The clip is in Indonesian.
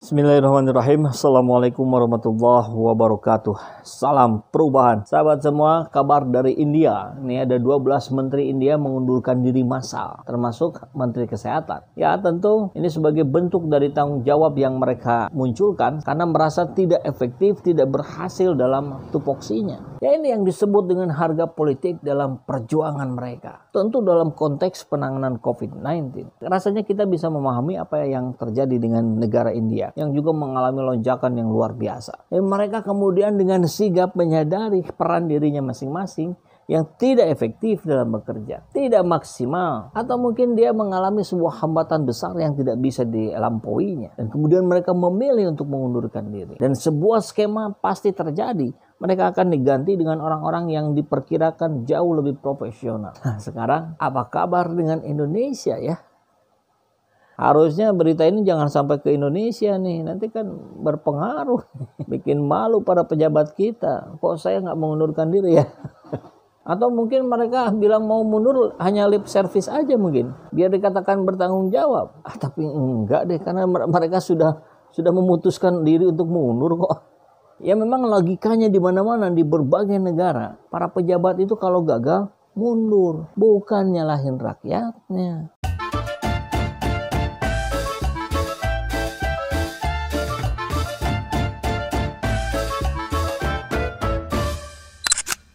Bismillahirrahmanirrahim. Assalamualaikum warahmatullahi wabarakatuh. Salam perubahan. Sahabat semua, kabar dari India. Ini ada 12 menteri India mengundurkan diri massal, termasuk menteri kesehatan. Ya, tentu ini sebagai bentuk dari tanggung jawab yang mereka munculkan karena merasa tidak efektif, tidak berhasil dalam tupoksinya. Ya ini yang disebut dengan harga politik dalam perjuangan mereka. Tentu dalam konteks penanganan COVID-19. Rasanya kita bisa memahami apa yang terjadi dengan negara India yang juga mengalami lonjakan yang luar biasa. Ya, mereka kemudian dengan sigap menyadari peran dirinya masing-masing yang tidak efektif dalam bekerja, tidak maksimal, atau mungkin dia mengalami sebuah hambatan besar yang tidak bisa dilampauinya, dan kemudian mereka memilih untuk mengundurkan diri. Dan sebuah skema pasti terjadi mereka akan diganti dengan orang-orang yang diperkirakan jauh lebih profesional. Nah, sekarang apa kabar dengan Indonesia ya? Harusnya berita ini jangan sampai ke Indonesia nih, nanti kan berpengaruh, bikin malu para pejabat kita. Kok saya nggak mengundurkan diri ya? Atau mungkin mereka bilang mau mundur hanya lip service aja mungkin, biar dikatakan bertanggung jawab. Ah, tapi enggak deh, karena mereka sudah sudah memutuskan diri untuk mundur kok Ya memang logikanya di mana-mana di berbagai negara, para pejabat itu kalau gagal mundur, bukan nyalahin rakyatnya.